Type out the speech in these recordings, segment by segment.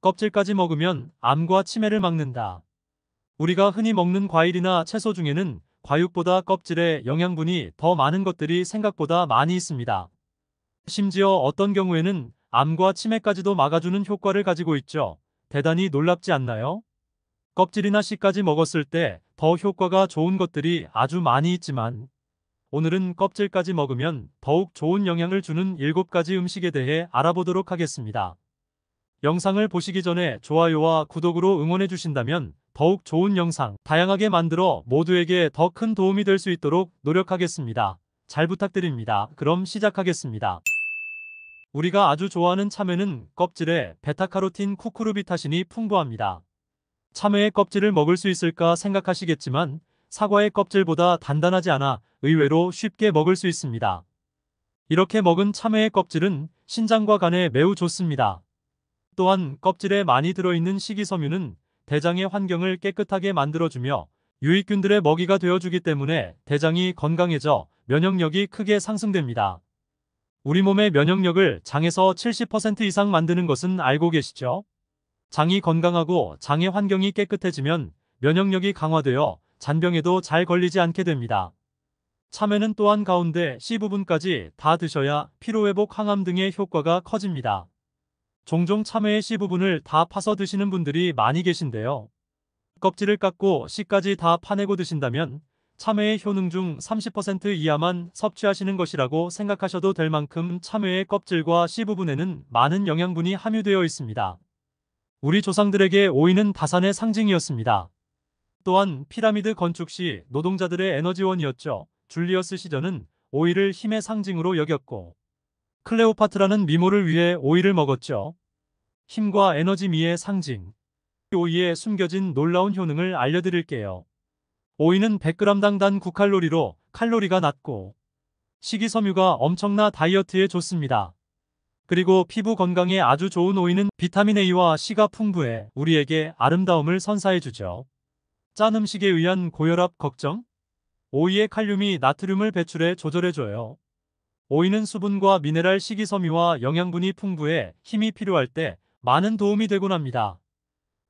껍질까지 먹으면 암과 치매를 막는다. 우리가 흔히 먹는 과일이나 채소 중에는 과육보다 껍질에 영양분이 더 많은 것들이 생각보다 많이 있습니다. 심지어 어떤 경우에는 암과 치매까지도 막아주는 효과를 가지고 있죠. 대단히 놀랍지 않나요? 껍질이나 씨까지 먹었을 때 더 효과가 좋은 것들이 아주 많이 있지만 오늘은 껍질까지 먹으면 더욱 좋은 영향을 주는 7가지 음식에 대해 알아보도록 하겠습니다. 영상을 보시기 전에 좋아요와 구독으로 응원해 주신다면 더욱 좋은 영상 다양하게 만들어 모두에게 더 큰 도움이 될 수 있도록 노력하겠습니다. 잘 부탁드립니다. 그럼 시작하겠습니다. 우리가 아주 좋아하는 참외는 껍질에 베타카로틴 쿠쿠르비타신이 풍부합니다. 참외의 껍질을 먹을 수 있을까 생각하시겠지만 사과의 껍질보다 단단하지 않아 의외로 쉽게 먹을 수 있습니다. 이렇게 먹은 참외의 껍질은 신장과 간에 매우 좋습니다. 또한 껍질에 많이 들어있는 식이섬유는 대장의 환경을 깨끗하게 만들어주며 유익균들의 먹이가 되어주기 때문에 대장이 건강해져 면역력이 크게 상승됩니다. 우리 몸의 면역력을 장에서 70% 이상 만드는 것은 알고 계시죠? 장이 건강하고 장의 환경이 깨끗해지면 면역력이 강화되어 잔병에도 잘 걸리지 않게 됩니다. 참외는 또한 가운데 C 부분까지 다 드셔야 피로회복 항암 등의 효과가 커집니다. 종종 참외의 씨 부분을 다 파서 드시는 분들이 많이 계신데요. 껍질을 깎고 씨까지 다 파내고 드신다면 참외의 효능 중 30% 이하만 섭취하시는 것이라고 생각하셔도 될 만큼 참외의 껍질과 씨 부분에는 많은 영양분이 함유되어 있습니다. 우리 조상들에게 오이는 다산의 상징이었습니다. 또한 피라미드 건축 시 노동자들의 에너지원이었죠. 줄리어스 시저는 오이를 힘의 상징으로 여겼고 클레오파트라는 미모를 위해 오이를 먹었죠. 힘과 에너지 미의 상징. 오이에 숨겨진 놀라운 효능을 알려드릴게요. 오이는 100g당 단 9칼로리로 칼로리가 낮고 식이섬유가 엄청나 다이어트에 좋습니다. 그리고 피부 건강에 아주 좋은 오이는 비타민 A와 C가 풍부해 우리에게 아름다움을 선사해주죠. 짠 음식에 의한 고혈압 걱정? 오이의 칼륨이 나트륨을 배출해 조절해줘요. 오이는 수분과 미네랄 식이섬유와 영양분이 풍부해 힘이 필요할 때 많은 도움이 되곤 합니다.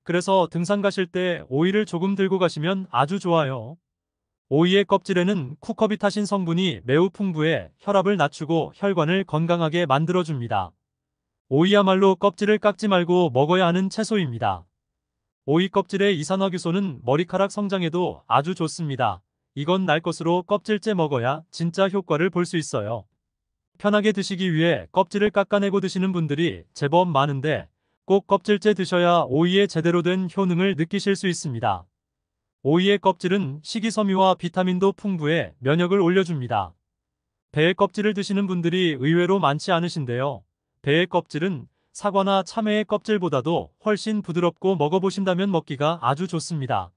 그래서 등산 가실 때 오이를 조금 들고 가시면 아주 좋아요. 오이의 껍질에는 쿠커비타신 성분이 매우 풍부해 혈압을 낮추고 혈관을 건강하게 만들어줍니다. 오이야말로 껍질을 깎지 말고 먹어야 하는 채소입니다. 오이 껍질의 이산화규소는 머리카락 성장에도 아주 좋습니다. 이건 날 것으로 껍질째 먹어야 진짜 효과를 볼 수 있어요. 편하게 드시기 위해 껍질을 깎아내고 드시는 분들이 제법 많은데 꼭 껍질째 드셔야 오이의 제대로 된 효능을 느끼실 수 있습니다. 오이의 껍질은 식이섬유와 비타민도 풍부해 면역을 올려줍니다. 배의 껍질을 드시는 분들이 의외로 많지 않으신데요. 배의 껍질은 사과나 참외의 껍질보다도 훨씬 부드럽고 먹어보신다면 먹기가 아주 좋습니다.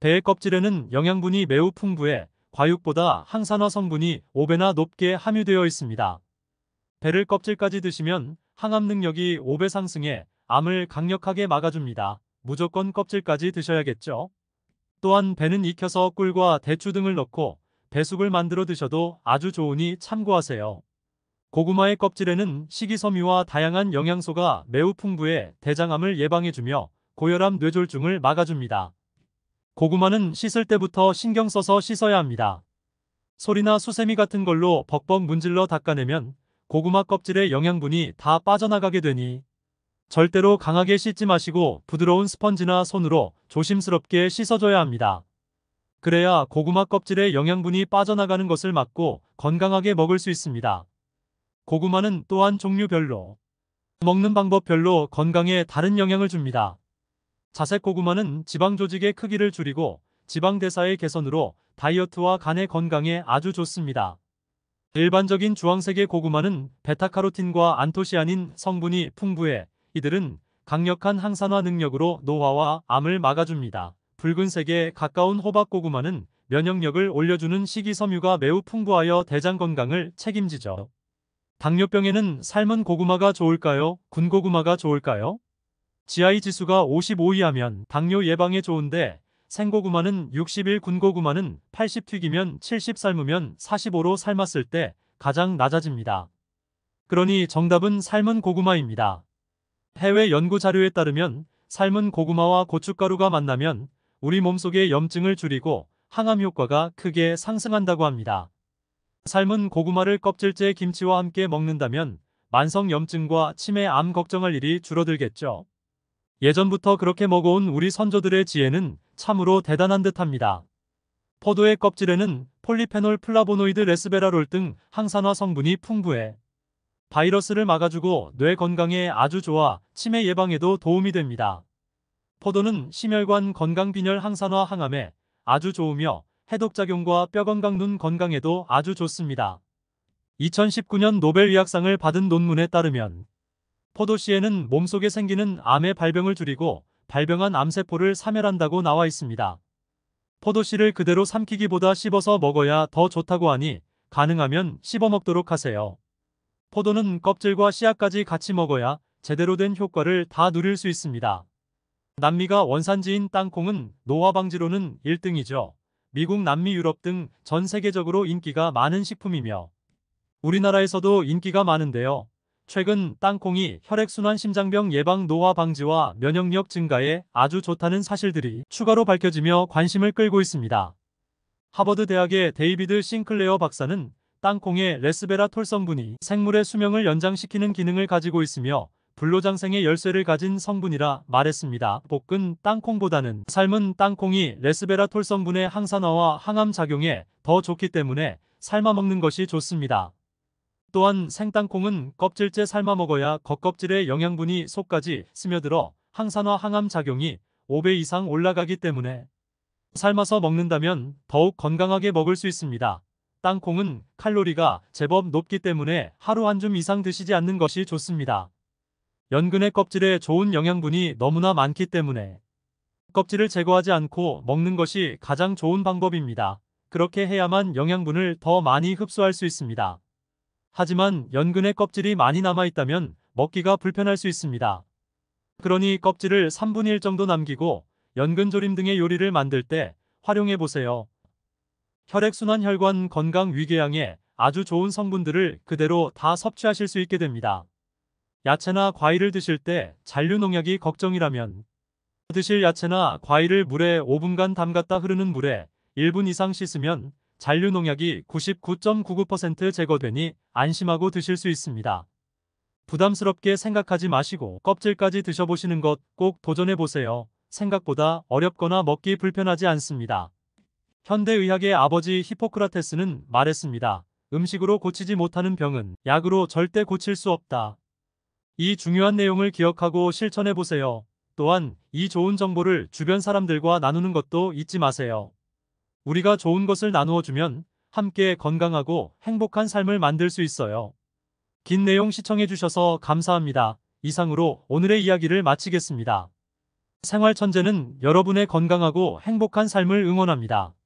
배의 껍질에는 영양분이 매우 풍부해 과육보다 항산화 성분이 5배나 높게 함유되어 있습니다. 배를 껍질까지 드시면 항암 능력이 5배 상승해 암을 강력하게 막아줍니다. 무조건 껍질까지 드셔야겠죠. 또한 배는 익혀서 꿀과 대추 등을 넣고 배숙을 만들어 드셔도 아주 좋으니 참고하세요. 고구마의 껍질에는 식이섬유와 다양한 영양소가 매우 풍부해 대장암을 예방해주며 고혈압 뇌졸중을 막아줍니다. 고구마는 씻을 때부터 신경 써서 씻어야 합니다. 소리나 수세미 같은 걸로 벅벅 문질러 닦아내면 고구마 껍질의 영양분이 다 빠져나가게 되니 절대로 강하게 씻지 마시고 부드러운 스펀지나 손으로 조심스럽게 씻어줘야 합니다. 그래야 고구마 껍질의 영양분이 빠져나가는 것을 막고 건강하게 먹을 수 있습니다. 고구마는 또한 종류별로 먹는 방법별로 건강에 다른 영향을 줍니다. 자색 고구마는 지방 조직의 크기를 줄이고 지방 대사의 개선으로 다이어트와 간의 건강에 아주 좋습니다. 일반적인 주황색의 고구마는 베타카로틴과 안토시아닌 성분이 풍부해 이들은 강력한 항산화 능력으로 노화와 암을 막아줍니다. 붉은색에 가까운 호박 고구마는 면역력을 올려주는 식이섬유가 매우 풍부하여 대장 건강을 책임지죠. 당뇨병에는 삶은 고구마가 좋을까요? 군고구마가 좋을까요? GI 지수가 55 이하면 당뇨 예방에 좋은데 생고구마는 61 군고구마는 80 튀기면 70 삶으면 45로 삶았을 때 가장 낮아집니다. 그러니 정답은 삶은 고구마입니다. 해외 연구 자료에 따르면 삶은 고구마와 고춧가루가 만나면 우리 몸속의 염증을 줄이고 항암 효과가 크게 상승한다고 합니다. 삶은 고구마를 껍질째 김치와 함께 먹는다면 만성 염증과 치매 암 걱정할 일이 줄어들겠죠. 예전부터 그렇게 먹어온 우리 선조들의 지혜는 참으로 대단한 듯합니다. 포도의 껍질에는 폴리페놀 플라보노이드 레스베라롤 등 항산화 성분이 풍부해 바이러스를 막아주고 뇌 건강에 아주 좋아 치매 예방에도 도움이 됩니다. 포도는 심혈관 건강 빈혈 항산화 항암에 아주 좋으며 해독작용과 뼈건강 눈 건강에도 아주 좋습니다. 2019년 노벨의학상을 받은 논문에 따르면 포도씨에는 몸속에 생기는 암의 발병을 줄이고 발병한 암세포를 사멸한다고 나와 있습니다. 포도씨를 그대로 삼키기보다 씹어서 먹어야 더 좋다고 하니 가능하면 씹어 먹도록 하세요. 포도는 껍질과 씨앗까지 같이 먹어야 제대로 된 효과를 다 누릴 수 있습니다. 남미가 원산지인 땅콩은 노화 방지로는 1등이죠. 미국, 남미, 유럽 등 전 세계적으로 인기가 많은 식품이며 우리나라에서도 인기가 많은데요. 최근 땅콩이 혈액순환 심장병 예방 노화 방지와 면역력 증가에 아주 좋다는 사실들이 추가로 밝혀지며 관심을 끌고 있습니다. 하버드 대학의 데이비드 싱클레어 박사는 땅콩의 레스베라톨 성분이 생물의 수명을 연장시키는 기능을 가지고 있으며 불로장생의 열쇠를 가진 성분이라 말했습니다. 볶은 땅콩보다는 삶은 땅콩이 레스베라톨 성분의 항산화와 항암 작용에 더 좋기 때문에 삶아 먹는 것이 좋습니다. 또한 생땅콩은 껍질째 삶아 먹어야 겉껍질의 영양분이 속까지 스며들어 항산화 항암 작용이 5배 이상 올라가기 때문에 삶아서 먹는다면 더욱 건강하게 먹을 수 있습니다. 땅콩은 칼로리가 제법 높기 때문에 하루 한줌 이상 드시지 않는 것이 좋습니다. 연근의 껍질에 좋은 영양분이 너무나 많기 때문에 껍질을 제거하지 않고 먹는 것이 가장 좋은 방법입니다. 그렇게 해야만 영양분을 더 많이 흡수할 수 있습니다. 하지만 연근의 껍질이 많이 남아있다면 먹기가 불편할 수 있습니다. 그러니 껍질을 3분의 1 정도 남기고 연근조림 등의 요리를 만들 때 활용해보세요. 혈액순환 혈관 건강 위궤양에 아주 좋은 성분들을 그대로 다 섭취하실 수 있게 됩니다. 야채나 과일을 드실 때 잔류농약이 걱정이라면 드실 야채나 과일을 물에 5분간 담갔다 흐르는 물에 1분 이상 씻으면 잔류농약이 99.99% 제거되니 안심하고 드실 수 있습니다. 부담스럽게 생각하지 마시고 껍질까지 드셔보시는 것 꼭 도전해보세요. 생각보다 어렵거나 먹기 불편하지 않습니다. 현대의학의 아버지 히포크라테스는 말했습니다. 음식으로 고치지 못하는 병은 약으로 절대 고칠 수 없다. 이 중요한 내용을 기억하고 실천해보세요. 또한 이 좋은 정보를 주변 사람들과 나누는 것도 잊지 마세요. 우리가 좋은 것을 나누어 주면 함께 건강하고 행복한 삶을 만들 수 있어요. 긴 내용 시청해 주셔서 감사합니다. 이상으로 오늘의 이야기를 마치겠습니다. 생활 천재는 여러분의 건강하고 행복한 삶을 응원합니다.